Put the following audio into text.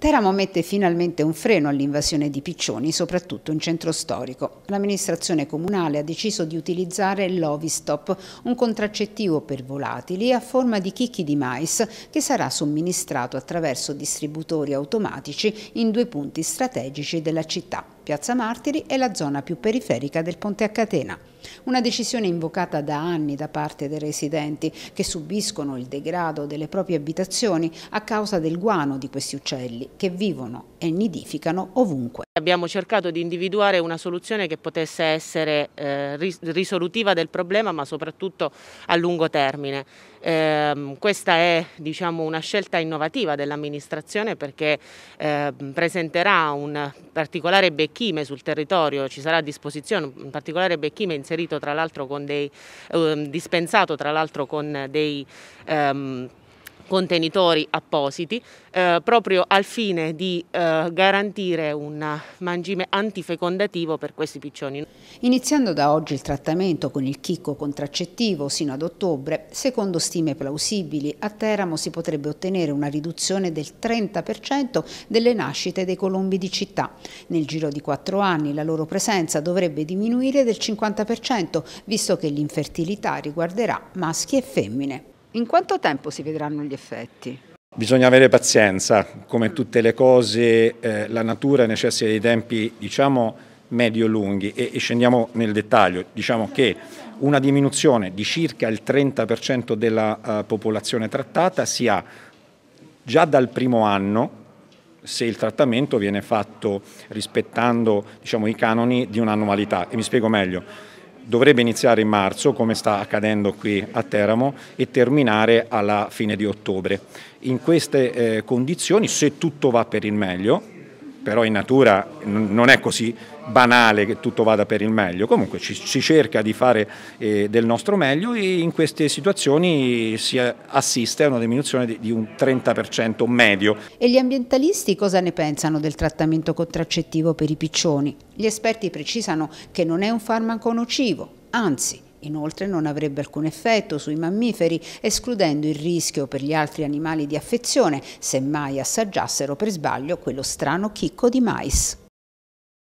Teramo mette finalmente un freno all'invasione di piccioni, soprattutto in centro storico. L'amministrazione comunale ha deciso di utilizzare l'Ovistop, un contraccettivo per volatili a forma di chicchi di mais che sarà somministrato attraverso distributori automatici in due punti strategici della città. Piazza Martiri e la zona più periferica del Ponte a Catena. Una decisione invocata da anni da parte dei residenti che subiscono il degrado delle proprie abitazioni a causa del guano di questi uccelli che vivono e nidificano ovunque abbiamo cercato di individuare una soluzione che potesse essere eh, risolutiva del problema ma soprattutto a lungo termine. Eh, questa è diciamo, una scelta innovativa dell'amministrazione perché eh, presenterà un particolare becchime sul territorio, ci sarà a disposizione un particolare becchime inserito tra l'altro con dei, ehm, dispensato tra l'altro con dei ehm, contenitori appositi eh, proprio al fine di eh, garantire un mangime antifecondativo per questi piccioni. Iniziando da oggi il trattamento con il chicco contraccettivo sino ad ottobre, secondo stime plausibili a Teramo si potrebbe ottenere una riduzione del 30% delle nascite dei colombi di città. Nel giro di quattro anni la loro presenza dovrebbe diminuire del 50% visto che l'infertilità riguarderà maschi e femmine. In quanto tempo si vedranno gli effetti? Bisogna avere pazienza, come tutte le cose eh, la natura necessita dei tempi diciamo medio-lunghi e, e, scendiamo nel dettaglio, diciamo che una diminuzione di circa il 30% della eh, popolazione trattata si ha già dal primo anno se il trattamento viene fatto rispettando diciamo, i canoni di un'annualità e mi spiego meglio dovrebbe iniziare in marzo, come sta accadendo qui a Teramo, e terminare alla fine di ottobre. In queste eh, condizioni, se tutto va per il meglio, però in natura non è così banale che tutto vada per il meglio, comunque ci, si cerca di fare eh, del nostro meglio e in queste situazioni si eh, assiste a una diminuzione di, di un 30% medio. E gli ambientalisti cosa ne pensano del trattamento contraccettivo per i piccioni? Gli esperti precisano che non è un farmaco nocivo, anzi Inoltre non avrebbe alcun effetto sui mammiferi, escludendo il rischio per gli altri animali di affezione, se mai assaggiassero per sbaglio quello strano chicco di mais.